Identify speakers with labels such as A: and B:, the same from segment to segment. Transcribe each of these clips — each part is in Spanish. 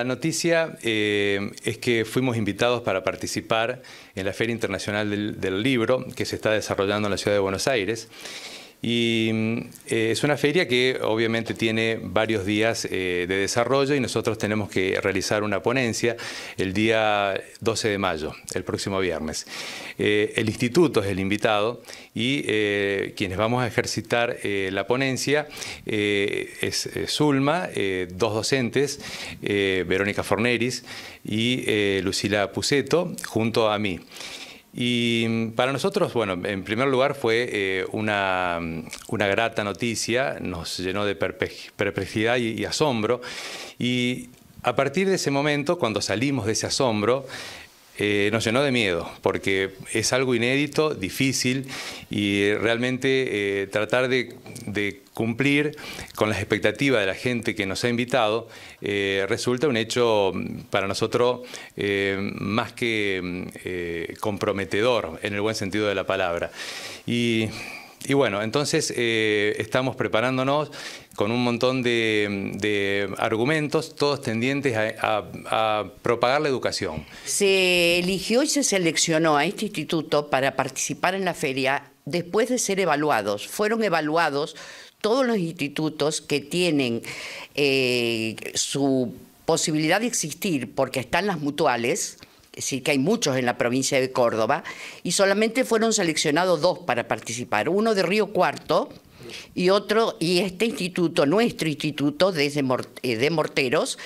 A: La noticia eh, es que fuimos invitados para participar en la Feria Internacional del Libro que se está desarrollando en la ciudad de Buenos Aires y mm, eh, es una feria que obviamente tiene varios días eh, de desarrollo y nosotros tenemos que realizar una ponencia el día 12 de mayo, el próximo viernes. Eh, el instituto es el invitado y quienes vamos a ejercitar la ponencia es Zulma, dos docentes, Verónica Forneris y Lucila Puceto, junto a mí. Y para nosotros, bueno, en primer lugar fue eh, una, grata noticia, nos llenó de perplejidad y, asombro. Y a partir de ese momento, cuando salimos de ese asombro, eh, nos llenó de miedo, porque es algo inédito, difícil, y eh, realmente eh, tratar de, cumplir con las expectativas de la gente que nos ha invitado resulta un hecho mm, para nosotros más que mm, comprometedor, en el buen sentido de la palabra. Y y bueno, entonces eh, estamos preparándonos con un montón de, argumentos, todos tendientes a, propagar la educación.
B: Se eligió y se seleccionó a este instituto para participar en la feria después de ser evaluados. Fueron evaluados todos los institutos que tienen eh, su posibilidad de existir porque están las mutuales es que hay muchos en la provincia de Córdoba, y solamente fueron seleccionados dos para participar, uno de Río Cuarto y otro, y este instituto, nuestro instituto de, de eh, Morteros,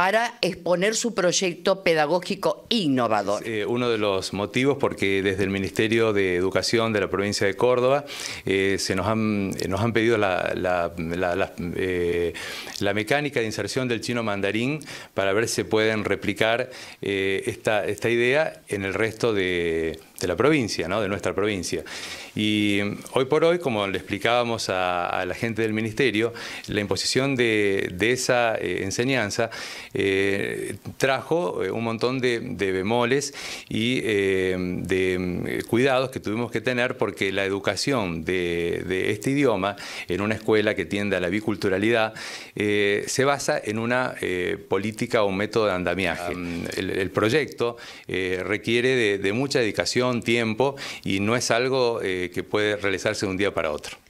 B: para exponer su proyecto pedagógico innovador.
A: Eh, uno de los motivos porque desde el Ministerio de Educación de la provincia de Córdoba eh, se nos han, eh, nos han pedido la, mecánica de inserción del chino mandarín para ver si pueden replicar esta, idea en el resto de, la provincia, ¿no? de nuestra provincia. Y hoy por hoy, como le explicábamos a, la gente del ministerio, la imposición de, esa enseñanza eh, trajo eh, un montón de, bemoles y eh, de mm, cuidados que tuvimos que tener porque la educación de, este idioma en una escuela que tiende a la biculturalidad se basa en una política o un método de andamiaje. Ah, mm. El, proyecto requiere de, de, mucha dedicación, tiempo y no es algo que puede realizarse de un día para otro.